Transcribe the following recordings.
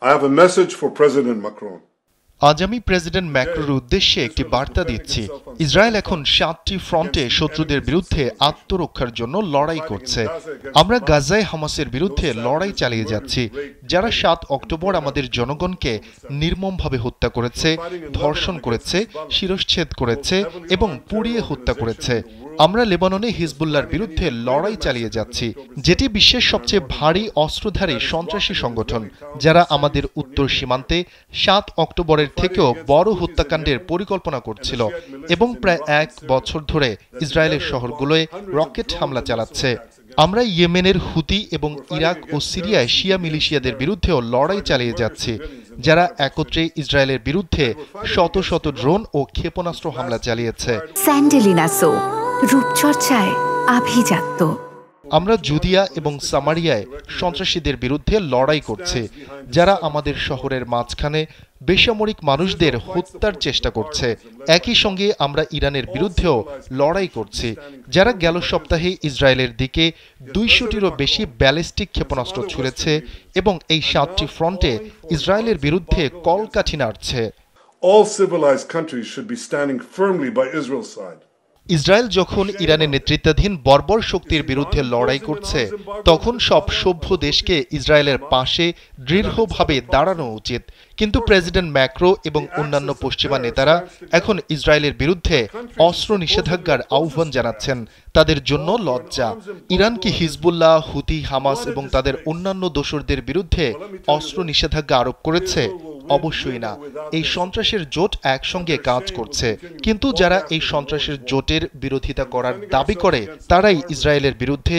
I have a message for President Macron. আজ আমি president ম্যাক্রোর উদ্দেশ্যে একটি বার্তা দিচ্ছি ইসরায়েল এখন সাতটি ফ্রন্টে শত্রুদের বিরুদ্ধে আত্মরক্ষার জন্য লড়াই করছে আমরা গাজায় হামাসের বিরুদ্ধে লড়াই চালিয়ে যাচ্ছি যারা সাত অক্টোবর আমাদের জনগণকে নির্মমভাবে হত্যা করেছে ধর্ষণ করেছে শিরশ্ছেদ করেছে এবং পুড়িয়ে হত্যা করেছে আমরা লেবাননে হিজবুল্লার বিরুদ্ধে লড়াই চালিয়ে যাচ্ছি যেটি বিশ্বের সবচেয়ে ভারী অস্ত্রধারী সন্ত্রাসী সংগঠন যারা আমাদের উত্তর সীমান্তে সাত অক্টোবরের থেকেও বড় হত্যাকাণ্ডের পরিকল্পনা করছিল এবং এবং প্রায় এক বছর ধরে ইসরায়েলের শহরগুলোয় রকেট হামলা চালাচ্ছে আমরা ইয়েমেনের হুতি এবং ইরাক ও সিরিয়ায় শিয়া মিলিশিয়াদের বিরুদ্ধেও লড়াই চালিয়ে যাচ্ছি যারা একত্রে ইসরায়েলের বিরুদ্ধে শত শত ড্রোন ও ক্ষেপণাস্ত্র হামলা চালিয়েছে স্যান্ডেলিনা রূপচর্চায় আভিজাত্য আমরা জুদিয়া এবং সামারিয়ায় সন্ত্রাসীদের বিরুদ্ধে লড়াই করছে যারা আমাদের শহরের মাঝখানে বেসামরিক মানুষদের হত্যার চেষ্টা করছে একই সঙ্গে আমরা ইরানের বিরুদ্ধেও লড়াই করছি যারা গেল সপ্তাহে ইসরায়েলের দিকে দুইশোটিরও বেশি ব্যালিস্টিক ক্ষেপণাস্ত্র ছুঁড়েছে এবং এই সাতটি ফ্রন্টে ইসরায়েলের বিরুদ্ধে কলকাঠি নাড়ছে All civilized countries should be standing firmly by Israel's side. Israel যখন ইরানের নেতৃত্বাধীন বর্বর শক্তির বিরুদ্ধে লড়াই করছে তখন সব সভ্য দেশকে ইসরায়েলের পাশে দৃঢ়ভাবে দাঁড়ানো উচিত কিন্তু প্রেসিডেন্ট ম্যাক্রো এবং অন্যান্য পশ্চিমা নেতারা এখন ইসরায়েলের বিরুদ্ধে অস্ত্র নিষেধাজ্ঞার আহ্বান জানাচ্ছেন তাদের জন্য লজ্জা ইরান কি হিজবুল্লাহ হুতি হামাস এবং তাদের অন্যান্য দোসরদের বিরুদ্ধে অস্ত্র নিষেধাজ্ঞা আরোপ করেছে অবশ্যই না এই সন্ত্রাসের জোট একসঙ্গে কাজ করছে কিন্তু যারা এই সন্ত্রাসের জোটের বিরোধিতা করার দাবি করে তারাই ইসরায়েলের বিরুদ্ধে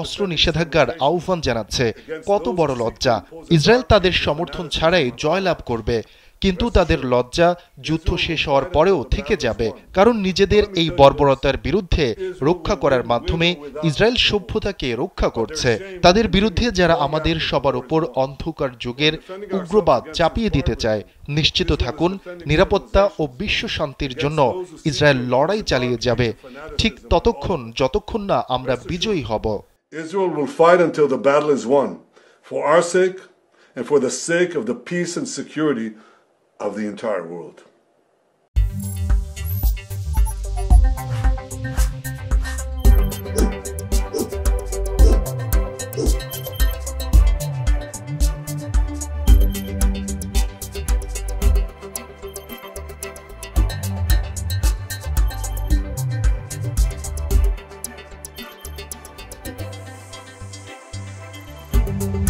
অস্ত্র নিষেধাজ্ঞার আহ্বান জানাচ্ছে কত বড় লজ্জা ইসরায়েল তাদের সমর্থন ছাড়াই জয়লাভ করবে কিন্তু তাদের লজ্জা যুদ্ধ শেষ হওয়ার পরেও থেকে যাবে কারণ নিজেদের এই বর্বরতার বিরুদ্ধে রক্ষা করার মাধ্যমে ইসরায়েল সভ্যতাকে রক্ষা করছে তাদের বিরুদ্ধে যারা আমাদের সবার উপর অন্ধকার যুগের উগ্রবাদ চাপিয়ে দিতে চায় নিশ্চিত থাকুন নিরাপত্তা ও বিশ্ব শান্তির জন্য ইসরায়েল লড়াই চালিয়ে যাবে ঠিক ততক্ষণ যতক্ষণ না আমরা বিজয়ী হব Israel will fight until the battle is won, for our sake and for the sake of the peace and security of the entire world. thank you